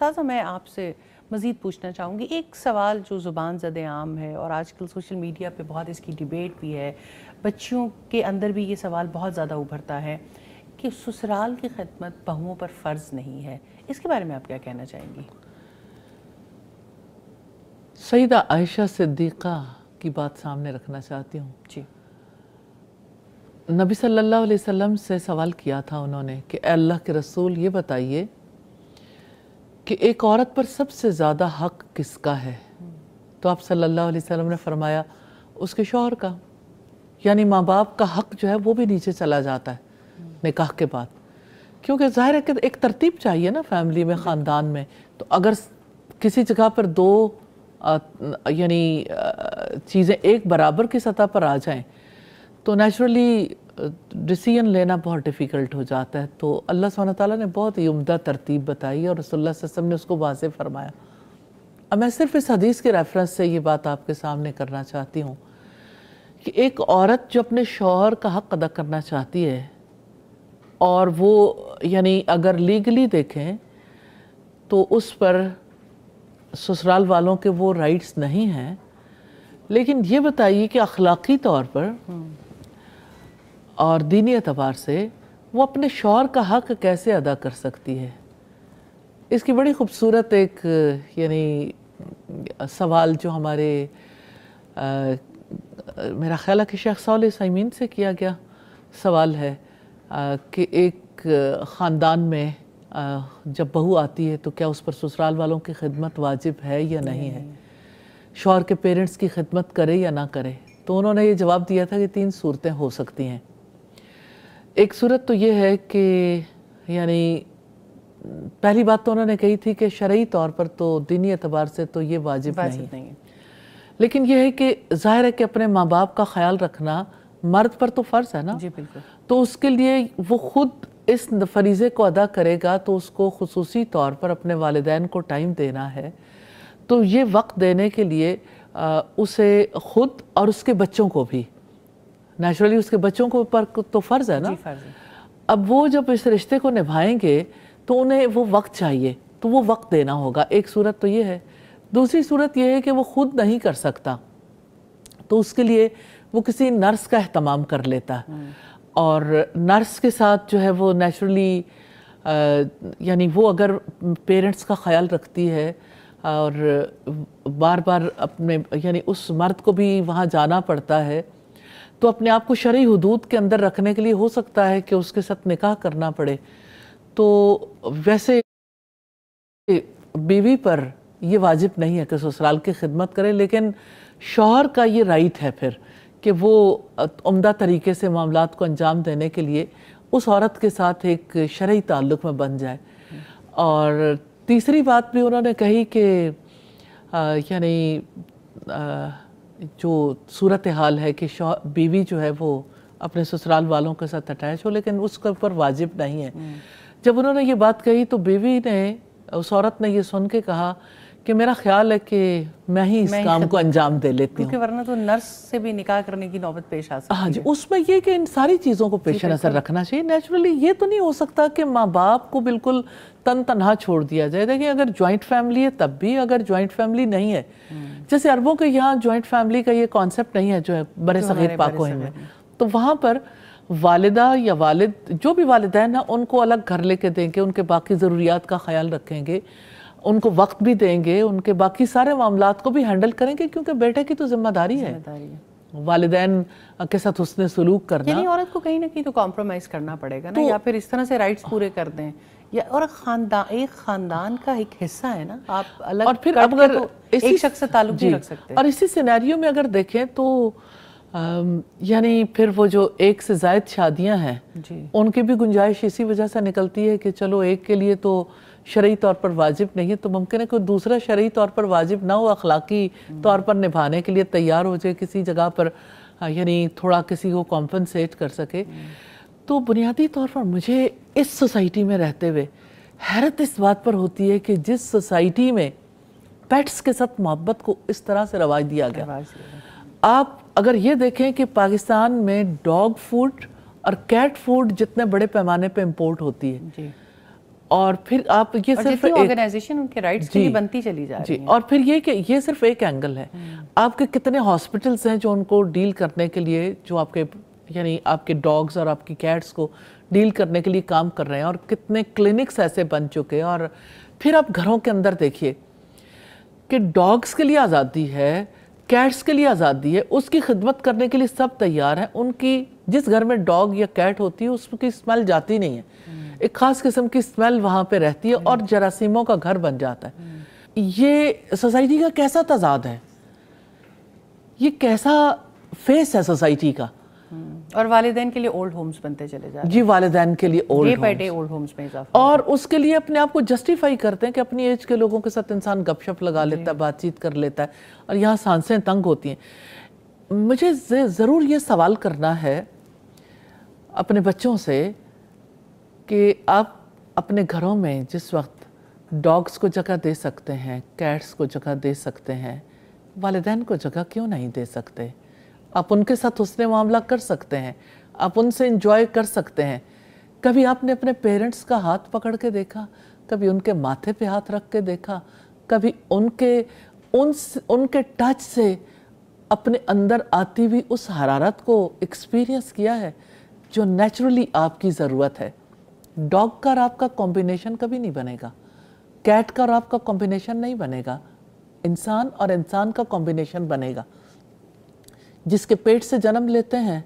साजा मैं आपसे मज़ीद पूछना चाहूँगी एक सवाल जो ज़ुबान ज़द आम है और आजकल सोशल मीडिया पे बहुत इसकी डिबेट भी है बच्चियों के अंदर भी ये सवाल बहुत ज़्यादा उभरता है कि ससुराल की खदमत बहुओं पर फ़र्ज़ नहीं है इसके बारे में आप क्या कहना चाहेंगी सईदा आयशा सिद्दीक़ा की बात सामने रखना चाहती हूँ जी नबी सल्लल्लाहु अलैहि वसल्लम से सवाल किया था उन्होंने कि अल्लाह के रसूल ये बताइए कि एक औरत पर सबसे ज़्यादा हक किसका है तो आप सल्लल्लाहु अलैहि वसल्लम ने फरमाया उसके शोहर का यानी माँ बाप का हक जो है वो भी नीचे चला जाता है निकाह के बाद क्योंकि जाहिर है कि एक तरतीब चाहिए ना फैमिली में ख़ानदान में तो अगर किसी जगह पर दो यानी चीज़ें एक बराबर की सतह पर आ जाएं तो नेचुरली डिसीजन लेना बहुत डिफ़िकल्ट हो जाता है तो अल्लाह सल्ला ताली ने बहुत ही उमदा तरतीब बताई और रसोल वसम ने उसको वाज फरमाया अब मैं सिर्फ इस हदीस के रेफरेंस से ये बात आपके सामने करना चाहती हूँ कि एक औरत जो अपने शोहर का हक अदा करना चाहती है और वो यानी अगर लीगली देखें तो उस पर ससुराल वालों के वो राइट्स नहीं हैं लेकिन ये बताइए कि अखलाकी तौर पर हम्म। और दीनी अतबार से वो अपने शौहर का हक कैसे अदा कर सकती है इसकी बड़ी खूबसूरत एक यानी सवाल जो हमारे आ, मेरा ख्याल है कि शेख सौल समीन से किया गया सवाल है आ, कि एक ख़ानदान में आ, जब बहू आती है तो क्या उस पर ससुराल वालों की खिदमत वाजिब है या नहीं, नहीं है शौहर के पेरेंट्स की खिदमत करे या ना करे तो उन्होंने ये जवाब दिया था कि तीन सूरतें हो सकती हैं एक सूरत तो ये है कि यानी पहली बात तो उन्होंने कही थी कि शर्य तौर पर तो दीनी एतबार से तो ये वाजिब नहीं, नहीं लेकिन यह है कि ज़ाहिर है कि अपने माँ बाप का ख्याल रखना मर्द पर तो फ़र्ज है ना जी बिल्कुल तो उसके लिए वो खुद इस फरीज़े को अदा करेगा तो उसको खसूस तौर पर अपने वालदेन को टाइम देना है तो ये वक्त देने के लिए आ, उसे ख़ुद और उसके बच्चों को भी नेचुरली उसके बच्चों को पर तो फ़र्ज़ है ना फर्ज है। अब वो जब इस रिश्ते को निभाएंगे तो उन्हें वो वक्त चाहिए तो वो वक्त देना होगा एक सूरत तो ये है दूसरी सूरत यह है कि वो ख़ुद नहीं कर सकता तो उसके लिए वो किसी नर्स का अहतमाम कर लेता है हम्म। और नर्स के साथ जो है वो नेचुरली यानी वो अगर पेरेंट्स का ख्याल रखती है और बार बार अपने यानी उस मर्द को भी वहाँ जाना पड़ता है तो अपने आप को शरी हदूद के अंदर रखने के लिए हो सकता है कि उसके साथ निकाह करना पड़े तो वैसे बीवी पर यह वाजिब नहीं है कि ससुराल की खिदमत करे लेकिन शोहर का ये राइट है फिर कि वो उम्दा तरीके से मामला को अंजाम देने के लिए उस औरत के साथ एक शरी ताल्लुक में बन जाए और तीसरी बात भी उन्होंने कही कि यानी जो सूरत हाल है कि बीवी जो है वो अपने ससुराल वालों के साथ अटैच हो लेकिन उसके ऊपर वाजिब नहीं है हम्म। जब उन्होंने ये बात कही तो बीवी ने उस औरत ने ये सुन के कहा कि मेरा ख्याल है कि मैं ही इस मैं काम को अंजाम दे लेती हूँ वरना तो नर्स से भी निकाह करने की नौबत पेश आ सकती हाँ जी उसमें ये कि इन सारी चीज़ों को पेश नज़र रखना चाहिए नेचुरली ये तो नहीं हो सकता कि माँ बाप को बिल्कुल तन तनहा छोड़ दिया जाए देखिए अगर ज्वाइंट फैमिली है तब भी अगर ज्वाइंट फैमिली नहीं है हम्म। जैसे अरबों के यहाँ ज्वाइंट फैमिली का ये कॉन्सेप्ट नहीं है जो है बड़े सगीर पाकों में तो वहाँ पर वालदा या वालिद जो भी है ना उनको अलग घर लेके देंगे उनके बाकी ज़रूरियात का ख्याल रखेंगे उनको वक्त भी देंगे उनके बाकी सारे मामला को भी हैंडल करेंगे क्योंकि बेटे की तो जिम्मेदारी है, है। वालदेन के साथ उसने सलूक करना यानी औरत को कहीं ना कहीं तो कॉम्प्रोमाइज़ करना पड़ेगा ना तो, या फिर इस तरह से राइट्स पूरे कर दें या और खानदान एक खानदान का एक हिस्सा है ना आप अलग और फिर अगर तो एक शख्स से ताल्लुक नहीं रख सकते और इसी सिनेरियो में अगर देखें तो यानी फिर वो जो एक से जायद शादियां हैं उनकी भी गुंजाइश इसी वजह से निकलती है कि चलो एक के लिए तो शरी तौर पर वाजिब नहीं है तो मुमकिन है कोई दूसरा शरी तौर पर वाजिब ना हो अखलाकी तौर पर निभाने के लिए तैयार हो जाए किसी जगह पर यानी थोड़ा किसी को कॉम्पनसेट कर सके तो बुनियादी तौर पर मुझे इस सोसाइटी में रहते हुए हैरत इस बात पर होती है कि जिस सोसाइटी में पेट्स के साथ मोहब्बत को इस तरह से रवाज दिया गया आप अगर ये देखें कि पाकिस्तान में डॉग फूड और कैट फूड जितने बड़े पैमाने पे इम्पोर्ट होती है जी। और फिर आप ये सिर्फ ऑर्गेनाइजेशन उनके राइट्स की बनती चली जा रही है और फिर ये कि ये सिर्फ एक एंगल है हम्म। आपके कितने हॉस्पिटल्स हैं जो उनको डील करने के लिए जो आपके यानी आपके डॉग्स और आपकी कैट्स को डील करने के लिए काम कर रहे हैं और कितने क्लिनिक्स ऐसे बन चुके हैं और फिर आप घरों के अंदर देखिए कि डॉग्स के लिए आज़ादी है कैट्स के लिए आज़ादी है उसकी खिदमत करने के लिए सब तैयार हैं उनकी जिस घर में डॉग या कैट होती है उसकी स्मेल जाती नहीं है हम्म। एक ख़ास किस्म की स्मेल वहाँ पर रहती है और हम्म। जरासीमों का घर बन जाता है हम्म। ये सोसाइटी का कैसा तजाद है ये कैसा फेस है सोसाइटी का हम्म। और वालदेन के लिए ओल्ड होम्स बनते चले जाते जी वालदेन के लिए ओल्ड बेटे ओल्ड होम्स में इजाफा और उसके लिए अपने आप को जस्टिफाई करते हैं कि अपनी एज के लोगों के साथ इंसान गपशप लगा लेता है बातचीत कर लेता है और यहाँ सांसें तंग होती हैं मुझे ज़रूर ये सवाल करना है अपने बच्चों से कि आप अपने घरों में जिस वक्त डॉग्स को जगह दे सकते हैं कैट्स को जगह दे सकते हैं वालदेन को जगह क्यों नहीं दे सकते आप उनके साथ उसने मामला कर सकते हैं आप उनसे इंजॉय कर सकते हैं कभी आपने अपने पेरेंट्स का हाथ पकड़ के देखा कभी उनके माथे पे हाथ रख के देखा कभी उनके उन उनके टच से अपने अंदर आती हुई उस हरारत को एक्सपीरियंस किया है जो नेचुरली आपकी ज़रूरत है डॉग का और आपका कॉम्बिनेशन कभी नहीं बनेगा कैट का और आपका कॉम्बिनेशन नहीं बनेगा इंसान और इंसान का कॉम्बिनेशन बनेगा जिसके पेट से जन्म लेते हैं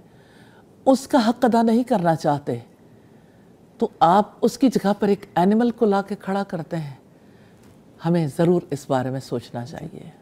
उसका हक अदा नहीं करना चाहते तो आप उसकी जगह पर एक एनिमल को ला के खड़ा करते हैं हमें ज़रूर इस बारे में सोचना चाहिए